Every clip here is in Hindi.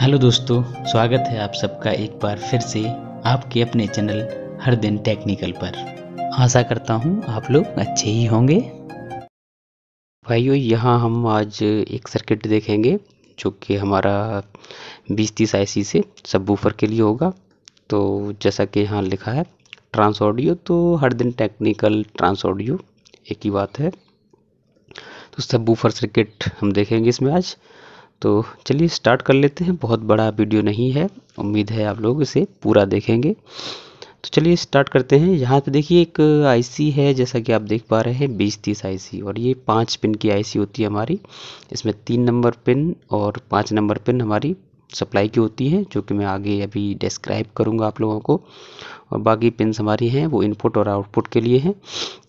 हेलो दोस्तों स्वागत है आप सबका एक बार फिर से आपके अपने चैनल हर दिन टेक्निकल पर आशा करता हूँ आप लोग अच्छे ही होंगे भाइयों यहाँ हम आज एक सर्किट देखेंगे जो कि हमारा बीस तीस आई से सब के लिए होगा तो जैसा कि यहाँ लिखा है ट्रांस ऑडियो तो हर दिन टेक्निकल ट्रांस ऑडियो एक ही बात है तो सब सर्किट हम देखेंगे इसमें आज तो चलिए स्टार्ट कर लेते हैं बहुत बड़ा वीडियो नहीं है उम्मीद है आप लोग इसे पूरा देखेंगे तो चलिए स्टार्ट करते हैं यहाँ पे देखिए एक आईसी है जैसा कि आप देख पा रहे हैं बीस तीस आईसी और ये पाँच पिन की आईसी होती है हमारी इसमें तीन नंबर पिन और पाँच नंबर पिन हमारी सप्लाई की होती हैं जो कि मैं आगे अभी डिस्क्राइब करूँगा आप लोगों को और बाकी पिन्स हमारी हैं वो इनपुट और आउटपुट के लिए हैं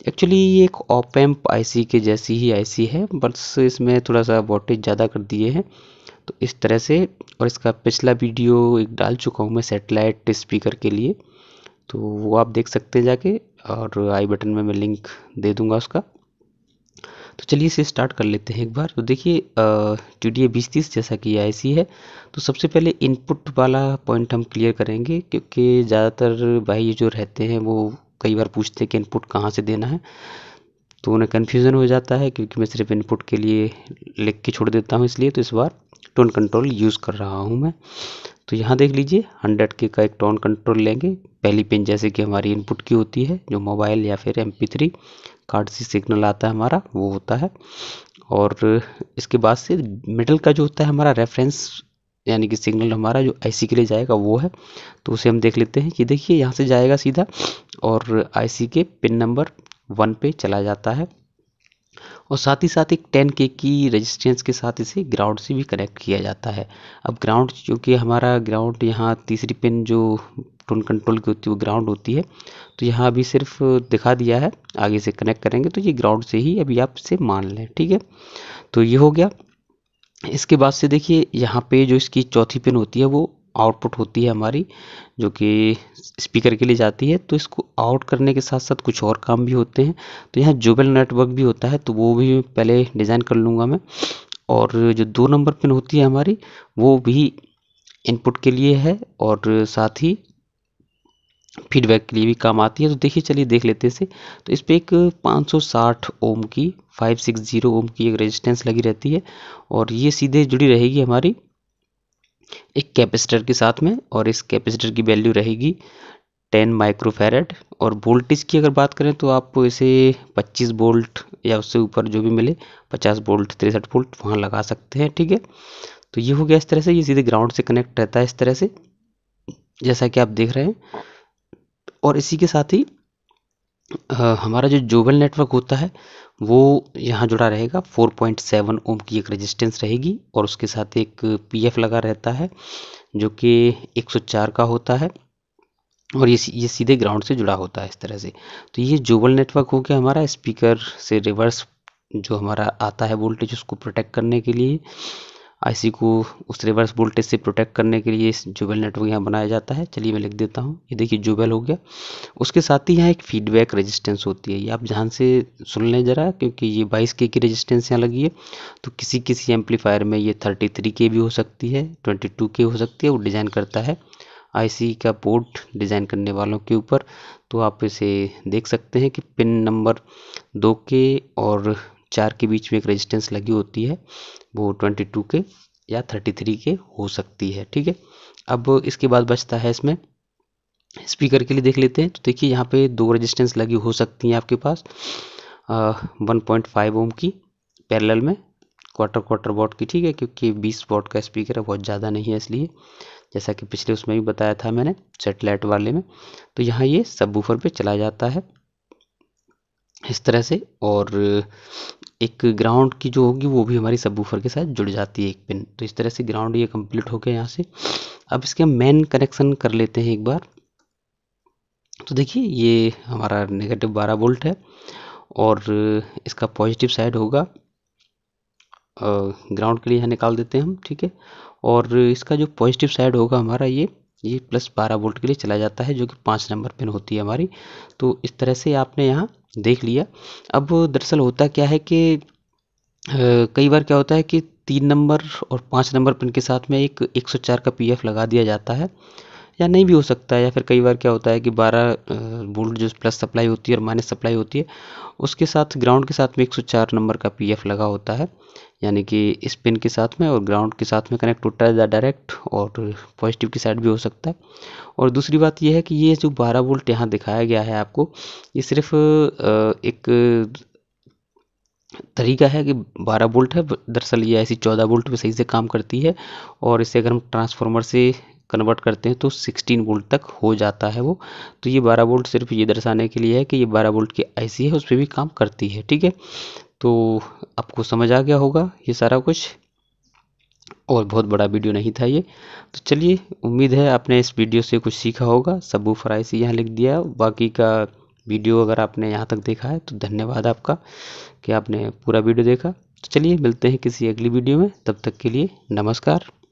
एक्चुअली ये एक ओपैम्प आई आईसी के जैसी ही आईसी है बस इसमें थोड़ा सा वोल्टेज ज़्यादा कर दिए हैं तो इस तरह से और इसका पिछला वीडियो एक डाल चुका हूँ मैं सेटेलाइट स्पीकर के लिए तो वो आप देख सकते हैं जाके और आई बटन में मैं लिंक दे दूँगा उसका तो चलिए इसे स्टार्ट कर लेते हैं एक बार तो देखिए टी डी ए बीस तीस जैसा कि आई सी है तो सबसे पहले इनपुट वाला पॉइंट हम क्लियर करेंगे क्योंकि ज़्यादातर भाई जो रहते हैं वो कई बार पूछते हैं कि इनपुट कहाँ से देना है तो उन्हें कन्फ्यूज़न हो जाता है क्योंकि मैं सिर्फ इनपुट के लिए लिख के छोड़ देता हूँ इसलिए तो इस बार टोन कंट्रोल यूज़ कर रहा हूँ मैं तो यहाँ देख लीजिए हंड्रेड के का एक टोन कंट्रोल लेंगे पहली पिन जैसे कि हमारी इनपुट की होती है जो मोबाइल या फिर एम कार्ड से सिग्नल आता है हमारा वो होता है और इसके बाद से मिडल का जो होता है हमारा रेफरेंस यानी कि सिग्नल हमारा जो आईसी के लिए जाएगा वो है तो उसे हम देख लेते हैं कि देखिए यहाँ से जाएगा सीधा और आईसी के पिन नंबर वन पे चला जाता है और साथ ही साथ एक टेन के की रेजिस्टेंस के साथ इसे ग्राउंड से भी कनेक्ट किया जाता है अब ग्राउंड क्योंकि हमारा ग्राउंड यहाँ तीसरी पिन जो टोन कंट्रोल की होती है वो ग्राउंड होती है तो यहाँ अभी सिर्फ दिखा दिया है आगे से कनेक्ट करेंगे तो ये ग्राउंड से ही अभी आप इसे मान लें ठीक है तो ये हो गया इसके बाद से देखिए यहाँ पे जो इसकी चौथी पिन होती है वो आउटपुट होती है हमारी जो कि स्पीकर के लिए जाती है तो इसको आउट करने के साथ साथ कुछ और काम भी होते हैं तो यहाँ जुबल नेटवर्क भी होता है तो वो भी पहले डिज़ाइन कर लूँगा मैं और जो दो नंबर पिन होती है हमारी वो भी इनपुट के लिए है और साथ ही फीडबैक के लिए भी काम आती है तो देखिए चलिए देख लेते हैं इसे तो इस पर एक 560 ओम की 560 ओम की एक रेजिस्टेंस लगी रहती है और ये सीधे जुड़ी रहेगी हमारी एक कैपेसिटर के साथ में और इस कैपेसिटर की वैल्यू रहेगी टेन माइक्रोफेरेड और वोल्टेज की अगर बात करें तो आपको इसे पच्चीस वोल्ट या उससे ऊपर जो भी मिले पचास वोल्ट तिरसठ वोल्ट वहाँ लगा सकते हैं ठीक है तो ये हो गया इस तरह से ये सीधे ग्राउंड से कनेक्ट रहता है इस तरह से जैसा कि आप देख रहे हैं और इसी के साथ ही हमारा जो जोबल नेटवर्क होता है वो यहाँ जुड़ा रहेगा 4.7 ओम की एक रेजिस्टेंस रहेगी और उसके साथ एक पीएफ लगा रहता है जो कि 104 का होता है और ये ये सीधे ग्राउंड से जुड़ा होता है इस तरह से तो ये जोबल नेटवर्क हो गया हमारा स्पीकर से रिवर्स जो हमारा आता है वोल्टेज उसको प्रोटेक्ट करने के लिए आईसी को उस रिवर्स वोल्टेज से प्रोटेक्ट करने के लिए जुबेल नेटवर्क यहाँ बनाया जाता है चलिए मैं लिख देता हूँ ये देखिए जुबेल हो गया उसके साथ ही यहाँ एक फीडबैक रेजिस्टेंस होती है ये आप ध्यान से सुन लें ज़रा क्योंकि ये बाईस के की रेजिस्टेंस यहाँ लगी है तो किसी किसी एम्पलीफायर में ये थर्टी थ्री के भी हो सकती है ट्वेंटी टू के हो सकती है वो डिज़ाइन करता है आईसी का पोर्ट डिज़ाइन करने वालों के ऊपर तो आप इसे देख सकते हैं कि पिन नंबर दो के और चार के बीच में एक रेजिस्टेंस लगी होती है वो ट्वेंटी टू के या थर्टी थ्री के हो सकती है ठीक है अब इसके बाद बचता है इसमें स्पीकर के लिए देख लेते हैं तो देखिए यहाँ पे दो रेजिस्टेंस लगी हो सकती हैं आपके पास वन पॉइंट फाइव ओम की पैरेलल में क्वार्टर क्वार्टर वॉट की ठीक है क्योंकि बीस वॉट का स्पीकर है बहुत ज़्यादा नहीं है इसलिए जैसा कि पिछले उसमें भी बताया था मैंने सेटेलाइट वाले में तो यहाँ ये सब पे चला जाता है इस तरह से और एक ग्राउंड की जो होगी वो भी हमारी सबवूफर के साथ जुड़ जाती है एक पिन तो इस तरह से ग्राउंड ये कंप्लीट हो गया यहाँ से अब इसके हम मेन कनेक्शन कर लेते हैं एक बार तो देखिए ये हमारा नेगेटिव बारह वोल्ट है और इसका पॉजिटिव साइड होगा ग्राउंड के लिए यहाँ निकाल देते हैं हम ठीक है और इसका जो पॉजिटिव साइड होगा हमारा ये ये प्लस बारह वोल्ट के लिए चला जाता है जो कि पाँच नंबर पिन होती है हमारी तो इस तरह से आपने यहाँ देख लिया अब दरअसल होता क्या है कि कई बार क्या होता है कि तीन नंबर और पाँच नंबर पिन के साथ में एक 104 का पीएफ लगा दिया जाता है या नहीं भी हो सकता है या फिर कई बार क्या होता है कि बारह वोल्ट जो प्लस सप्लाई होती है और माइनस सप्लाई होती है उसके साथ ग्राउंड के साथ में एक सौ चार नंबर का पी एफ लगा होता है यानी कि इस पिन के साथ में और ग्राउंड के साथ में कनेक्ट होता है डायरेक्ट और पॉजिटिव की साइड भी हो सकता है और दूसरी बात यह है कि ये जो बारह वोल्ट यहाँ दिखाया गया है आपको ये सिर्फ एक तरीका है कि 12 वोल्ट है दरअसल ये ऐसी 14 वोल्ट भी सही से काम करती है और इसे अगर हम ट्रांसफार्मर से कन्वर्ट करते हैं तो 16 वोल्ट तक हो जाता है वो तो ये 12 वोल्ट सिर्फ ये दर्शाने के लिए है कि ये 12 वोल्ट की आईसी है उस पर भी काम करती है ठीक है तो आपको समझ आ गया होगा ये सारा कुछ और बहुत बड़ा वीडियो नहीं था ये तो चलिए उम्मीद है आपने इस वीडियो से कुछ सीखा होगा सबू फ़्राइसी यहाँ लिख दिया बाकी का वीडियो अगर आपने यहाँ तक देखा है तो धन्यवाद आपका कि आपने पूरा वीडियो देखा तो चलिए मिलते हैं किसी अगली वीडियो में तब तक के लिए नमस्कार